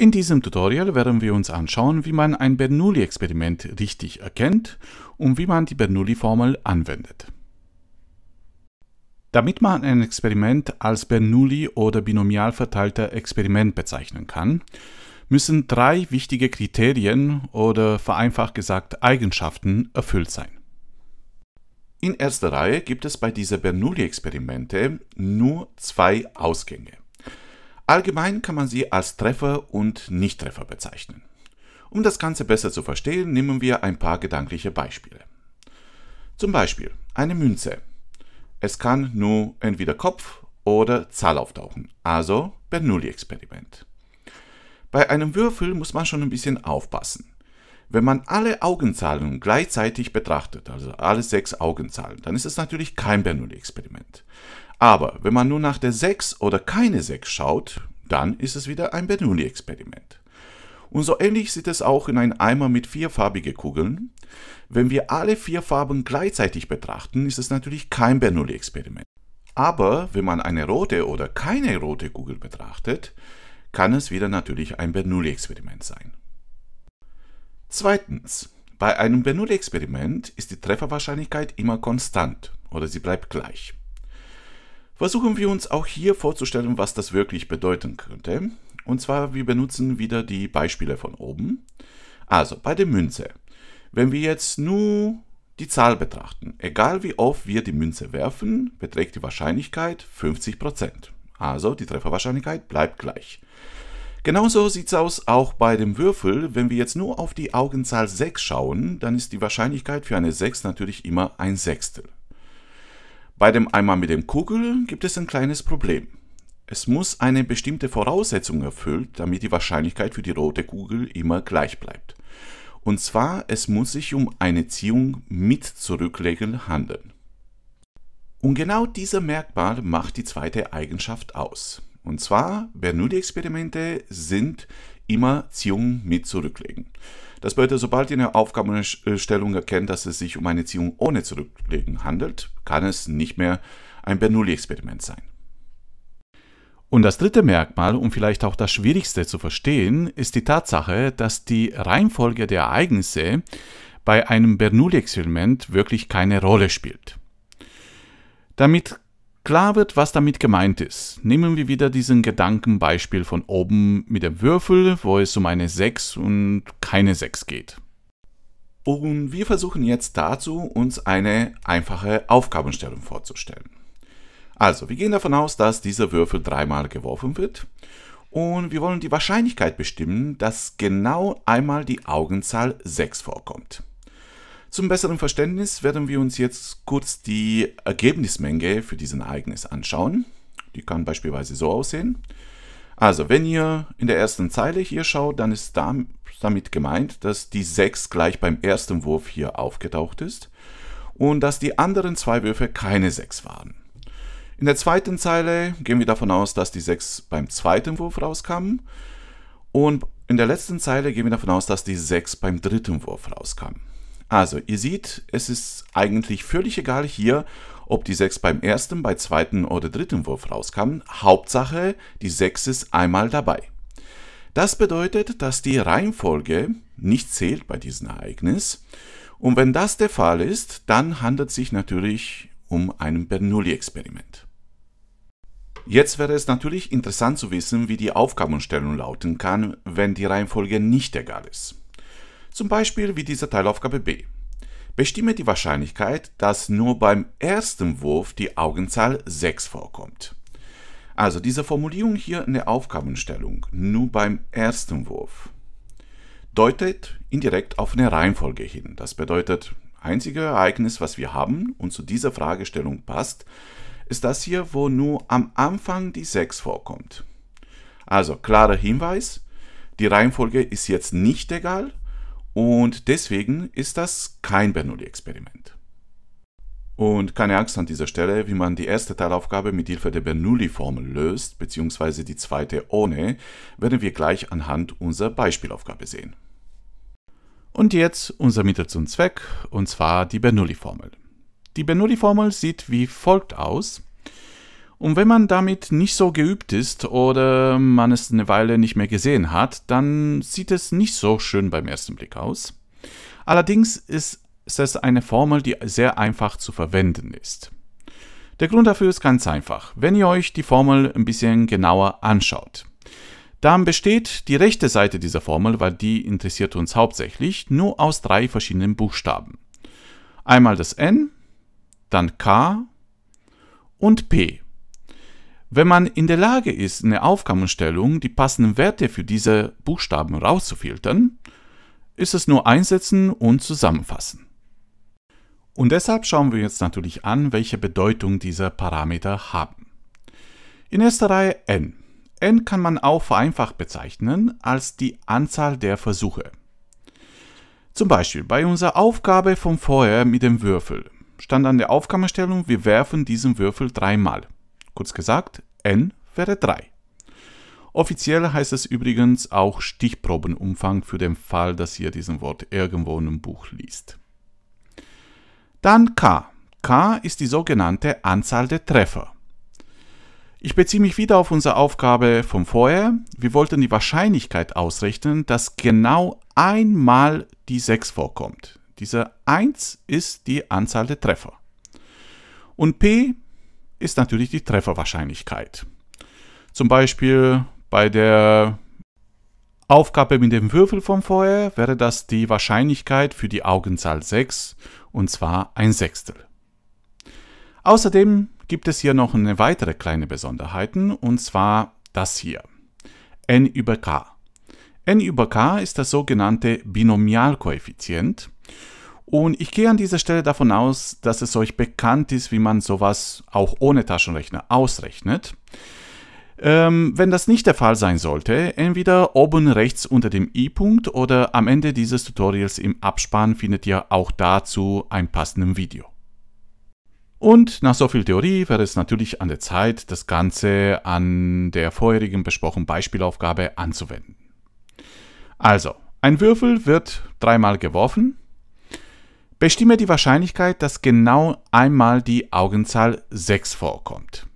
In diesem Tutorial werden wir uns anschauen, wie man ein Bernoulli-Experiment richtig erkennt und wie man die Bernoulli-Formel anwendet. Damit man ein Experiment als Bernoulli- oder binomial verteilter Experiment bezeichnen kann, müssen drei wichtige Kriterien oder vereinfacht gesagt Eigenschaften erfüllt sein. In erster Reihe gibt es bei dieser Bernoulli-Experimente nur zwei Ausgänge. Allgemein kann man sie als Treffer und Nichttreffer bezeichnen. Um das Ganze besser zu verstehen, nehmen wir ein paar gedankliche Beispiele. Zum Beispiel eine Münze. Es kann nur entweder Kopf oder Zahl auftauchen, also Bernoulli-Experiment. Bei einem Würfel muss man schon ein bisschen aufpassen. Wenn man alle Augenzahlen gleichzeitig betrachtet, also alle sechs Augenzahlen, dann ist es natürlich kein Bernoulli-Experiment. Aber wenn man nur nach der 6 oder keine 6 schaut, dann ist es wieder ein Bernoulli-Experiment. Und so ähnlich sieht es auch in einem Eimer mit vierfarbigen Kugeln. Wenn wir alle vier Farben gleichzeitig betrachten, ist es natürlich kein Bernoulli-Experiment. Aber wenn man eine rote oder keine rote Kugel betrachtet, kann es wieder natürlich ein Bernoulli-Experiment sein. Zweitens, bei einem Bernoulli-Experiment ist die Trefferwahrscheinlichkeit immer konstant oder sie bleibt gleich. Versuchen wir uns auch hier vorzustellen, was das wirklich bedeuten könnte. Und zwar, wir benutzen wieder die Beispiele von oben. Also bei der Münze. Wenn wir jetzt nur die Zahl betrachten, egal wie oft wir die Münze werfen, beträgt die Wahrscheinlichkeit 50%. Also die Trefferwahrscheinlichkeit bleibt gleich. Genauso sieht es aus auch bei dem Würfel. Wenn wir jetzt nur auf die Augenzahl 6 schauen, dann ist die Wahrscheinlichkeit für eine 6 natürlich immer ein Sechstel. Bei dem Eimer mit dem Kugel gibt es ein kleines Problem. Es muss eine bestimmte Voraussetzung erfüllt, damit die Wahrscheinlichkeit für die rote Kugel immer gleich bleibt. Und zwar, es muss sich um eine Ziehung mit Zurücklegen handeln. Und genau dieser Merkmal macht die zweite Eigenschaft aus. Und zwar, Bernoulli-Experimente sind immer Ziehungen mit Zurücklegen. Das bedeutet, sobald ihr eine Aufgabenstellung erkennt, dass es sich um eine Ziehung ohne Zurücklegen handelt, kann es nicht mehr ein Bernoulli-Experiment sein. Und das dritte Merkmal, um vielleicht auch das schwierigste zu verstehen, ist die Tatsache, dass die Reihenfolge der Ereignisse bei einem Bernoulli-Experiment wirklich keine Rolle spielt. Damit Klar wird, was damit gemeint ist. Nehmen wir wieder diesen Gedankenbeispiel von oben mit dem Würfel, wo es um eine 6 und keine 6 geht. Und wir versuchen jetzt dazu, uns eine einfache Aufgabenstellung vorzustellen. Also, wir gehen davon aus, dass dieser Würfel dreimal geworfen wird. Und wir wollen die Wahrscheinlichkeit bestimmen, dass genau einmal die Augenzahl 6 vorkommt. Zum besseren Verständnis werden wir uns jetzt kurz die Ergebnismenge für diesen Ereignis anschauen. Die kann beispielsweise so aussehen. Also, wenn ihr in der ersten Zeile hier schaut, dann ist damit gemeint, dass die 6 gleich beim ersten Wurf hier aufgetaucht ist und dass die anderen zwei Würfe keine 6 waren. In der zweiten Zeile gehen wir davon aus, dass die 6 beim zweiten Wurf rauskamen. Und in der letzten Zeile gehen wir davon aus, dass die 6 beim dritten Wurf rauskamen. Also, ihr seht, es ist eigentlich völlig egal hier, ob die 6 beim ersten, bei zweiten oder dritten Wurf rauskam. Hauptsache, die 6 ist einmal dabei. Das bedeutet, dass die Reihenfolge nicht zählt bei diesem Ereignis. Und wenn das der Fall ist, dann handelt es sich natürlich um ein Bernoulli-Experiment. Jetzt wäre es natürlich interessant zu wissen, wie die Aufgabenstellung lauten kann, wenn die Reihenfolge nicht egal ist. Zum Beispiel wie diese Teilaufgabe B. Bestimme die Wahrscheinlichkeit, dass nur beim ersten Wurf die Augenzahl 6 vorkommt. Also diese Formulierung hier in der Aufgabenstellung, nur beim ersten Wurf, deutet indirekt auf eine Reihenfolge hin. Das bedeutet, einzige Ereignis, was wir haben und zu dieser Fragestellung passt, ist das hier, wo nur am Anfang die 6 vorkommt. Also klarer Hinweis, die Reihenfolge ist jetzt nicht egal, und deswegen ist das kein Bernoulli-Experiment. Und keine Angst an dieser Stelle, wie man die erste Teilaufgabe mit Hilfe der Bernoulli-Formel löst, beziehungsweise die zweite ohne, werden wir gleich anhand unserer Beispielaufgabe sehen. Und jetzt unser Mittel zum Zweck, und zwar die Bernoulli-Formel. Die Bernoulli-Formel sieht wie folgt aus. Und wenn man damit nicht so geübt ist oder man es eine Weile nicht mehr gesehen hat, dann sieht es nicht so schön beim ersten Blick aus. Allerdings ist es eine Formel, die sehr einfach zu verwenden ist. Der Grund dafür ist ganz einfach. Wenn ihr euch die Formel ein bisschen genauer anschaut, dann besteht die rechte Seite dieser Formel, weil die interessiert uns hauptsächlich, nur aus drei verschiedenen Buchstaben. Einmal das n, dann k und p. Wenn man in der Lage ist, in der Aufgabenstellung die passenden Werte für diese Buchstaben rauszufiltern, ist es nur einsetzen und zusammenfassen. Und deshalb schauen wir jetzt natürlich an, welche Bedeutung diese Parameter haben. In erster Reihe n. n kann man auch vereinfacht bezeichnen als die Anzahl der Versuche. Zum Beispiel bei unserer Aufgabe von vorher mit dem Würfel stand an der Aufgabenstellung, wir werfen diesen Würfel dreimal. Kurz gesagt, n wäre 3. Offiziell heißt es übrigens auch Stichprobenumfang für den Fall, dass ihr diesen Wort irgendwo in einem Buch liest. Dann k. k ist die sogenannte Anzahl der Treffer. Ich beziehe mich wieder auf unsere Aufgabe von vorher. Wir wollten die Wahrscheinlichkeit ausrechnen, dass genau einmal die 6 vorkommt. Diese 1 ist die Anzahl der Treffer. Und P ist natürlich die Trefferwahrscheinlichkeit. Zum Beispiel bei der Aufgabe mit dem Würfel von vorher wäre das die Wahrscheinlichkeit für die Augenzahl 6 und zwar ein Sechstel. Außerdem gibt es hier noch eine weitere kleine Besonderheit und zwar das hier. n über k. n über k ist der sogenannte Binomialkoeffizient und ich gehe an dieser Stelle davon aus, dass es euch bekannt ist, wie man sowas auch ohne Taschenrechner ausrechnet. Ähm, wenn das nicht der Fall sein sollte, entweder oben rechts unter dem i-Punkt oder am Ende dieses Tutorials im Abspann findet ihr auch dazu ein passendes Video. Und nach so viel Theorie wäre es natürlich an der Zeit, das Ganze an der vorherigen besprochenen Beispielaufgabe anzuwenden. Also, ein Würfel wird dreimal geworfen Bestimme die Wahrscheinlichkeit, dass genau einmal die Augenzahl 6 vorkommt.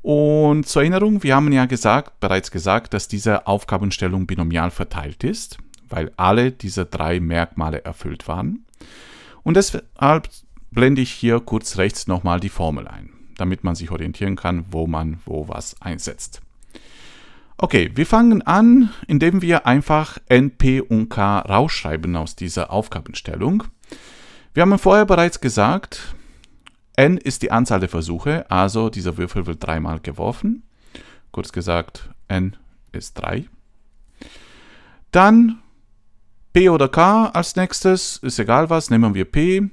Und zur Erinnerung, wir haben ja gesagt, bereits gesagt, dass diese Aufgabenstellung binomial verteilt ist, weil alle diese drei Merkmale erfüllt waren. Und deshalb blende ich hier kurz rechts nochmal die Formel ein, damit man sich orientieren kann, wo man wo was einsetzt. Okay, wir fangen an, indem wir einfach NP und K rausschreiben aus dieser Aufgabenstellung. Wir haben vorher bereits gesagt, n ist die Anzahl der Versuche, also dieser Würfel wird dreimal geworfen. Kurz gesagt, n ist 3. Dann P oder K als nächstes, ist egal was, nehmen wir P.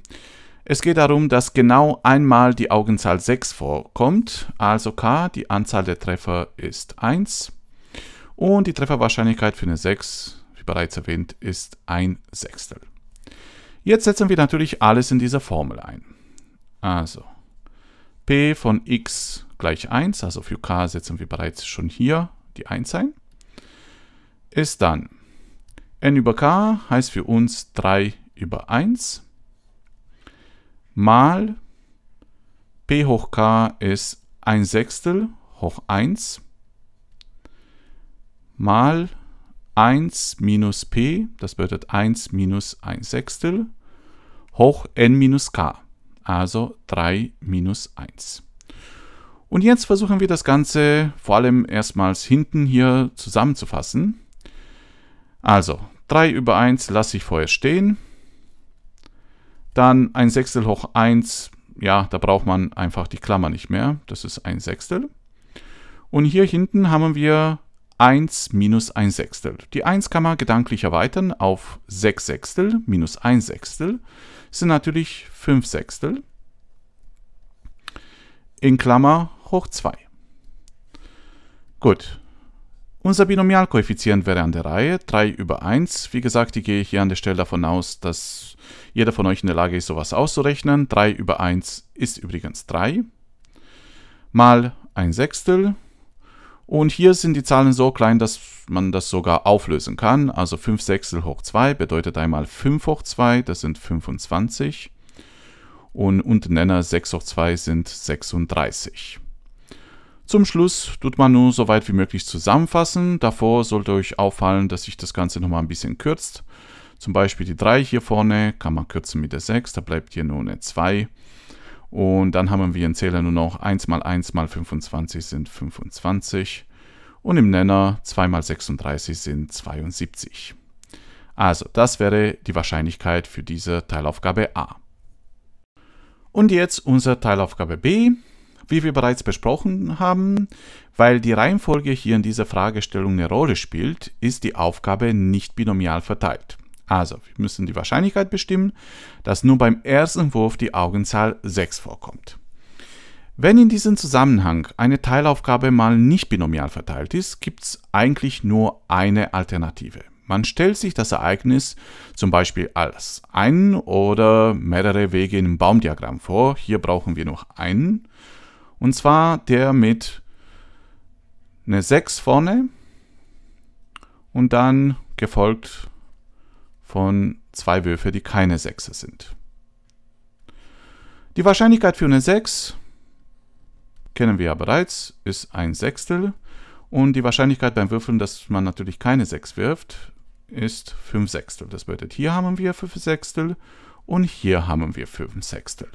Es geht darum, dass genau einmal die Augenzahl 6 vorkommt, also K, die Anzahl der Treffer ist 1 und die Trefferwahrscheinlichkeit für eine 6, wie bereits erwähnt, ist ein Sechstel. Jetzt setzen wir natürlich alles in dieser Formel ein. Also, p von x gleich 1, also für k setzen wir bereits schon hier die 1 ein, ist dann n über k heißt für uns 3 über 1 mal p hoch k ist 1 Sechstel hoch 1 mal 1 minus p, das bedeutet 1 minus 1 Sechstel, hoch n minus k, also 3 minus 1. Und jetzt versuchen wir das Ganze vor allem erstmals hinten hier zusammenzufassen. Also 3 über 1 lasse ich vorher stehen. Dann 1 Sechstel hoch 1, ja, da braucht man einfach die Klammer nicht mehr. Das ist 1 Sechstel. Und hier hinten haben wir 1 minus 1 Sechstel. Die 1 kann man gedanklich erweitern auf 6 Sechstel minus 1 Sechstel. Das sind natürlich 5 Sechstel. In Klammer hoch 2. Gut. Unser Binomialkoeffizient wäre an der Reihe 3 über 1. Wie gesagt, ich gehe hier an der Stelle davon aus, dass jeder von euch in der Lage ist, sowas auszurechnen. 3 über 1 ist übrigens 3 mal ein Sechstel und hier sind die Zahlen so klein, dass man das sogar auflösen kann. Also 5 Sechstel hoch 2 bedeutet einmal 5 hoch 2, das sind 25. Und unten Nenner 6 hoch 2 sind 36. Zum Schluss tut man nur so weit wie möglich zusammenfassen. Davor sollte euch auffallen, dass sich das Ganze nochmal ein bisschen kürzt. Zum Beispiel die 3 hier vorne kann man kürzen mit der 6, da bleibt hier nur eine 2. Und dann haben wir einen Zähler nur noch 1 mal 1 mal 25 sind 25. Und im Nenner 2 mal 36 sind 72. Also, das wäre die Wahrscheinlichkeit für diese Teilaufgabe A. Und jetzt unsere Teilaufgabe B. Wie wir bereits besprochen haben, weil die Reihenfolge hier in dieser Fragestellung eine Rolle spielt, ist die Aufgabe nicht binomial verteilt. Also, wir müssen die Wahrscheinlichkeit bestimmen, dass nur beim ersten Wurf die Augenzahl 6 vorkommt. Wenn in diesem Zusammenhang eine Teilaufgabe mal nicht binomial verteilt ist, gibt es eigentlich nur eine Alternative. Man stellt sich das Ereignis zum Beispiel als einen oder mehrere Wege im Baumdiagramm vor. Hier brauchen wir noch einen. Und zwar der mit einer 6 vorne und dann gefolgt von zwei Würfe, die keine Sechser sind. Die Wahrscheinlichkeit für eine 6 kennen wir ja bereits, ist ein Sechstel. Und die Wahrscheinlichkeit beim Würfeln, dass man natürlich keine 6 wirft, ist 5 Sechstel. Das bedeutet, hier haben wir 5 Sechstel und hier haben wir 5 Sechstel.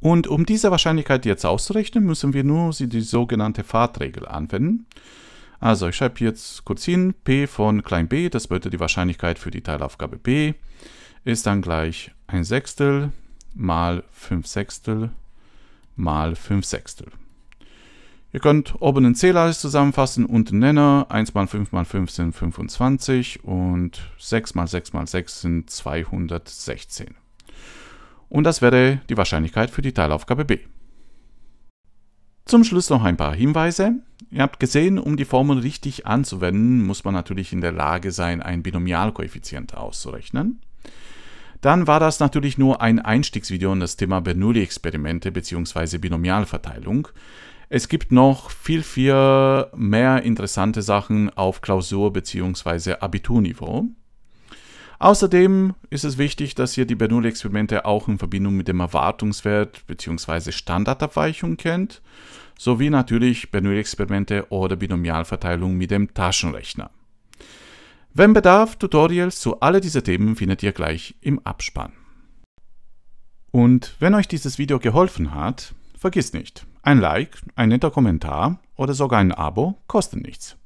Und um diese Wahrscheinlichkeit jetzt auszurechnen, müssen wir nur die sogenannte Fahrtregel anwenden. Also ich schreibe jetzt kurz hin, p von klein b, das bedeutet die Wahrscheinlichkeit für die Teilaufgabe b, ist dann gleich ein Sechstel mal 5 Sechstel mal 5 Sechstel. Ihr könnt oben den Zähler zusammenfassen, unten Nenner. 1 mal 5 mal 5 sind 25 und 6 mal 6 mal 6 sind 216. Und das wäre die Wahrscheinlichkeit für die Teilaufgabe B. Zum Schluss noch ein paar Hinweise. Ihr habt gesehen, um die Formel richtig anzuwenden, muss man natürlich in der Lage sein, einen Binomialkoeffizient auszurechnen. Dann war das natürlich nur ein Einstiegsvideo in das Thema Bernoulli-Experimente bzw. Binomialverteilung. Es gibt noch viel, viel mehr interessante Sachen auf Klausur- bzw. Abiturniveau. Außerdem ist es wichtig, dass ihr die Bernoulli-Experimente auch in Verbindung mit dem Erwartungswert bzw. Standardabweichung kennt, sowie natürlich Bernoulli-Experimente oder Binomialverteilung mit dem Taschenrechner. Wenn Bedarf, Tutorials zu alle diese Themen findet ihr gleich im Abspann. Und wenn euch dieses Video geholfen hat, vergiss nicht, ein Like, ein netter Kommentar oder sogar ein Abo kosten nichts.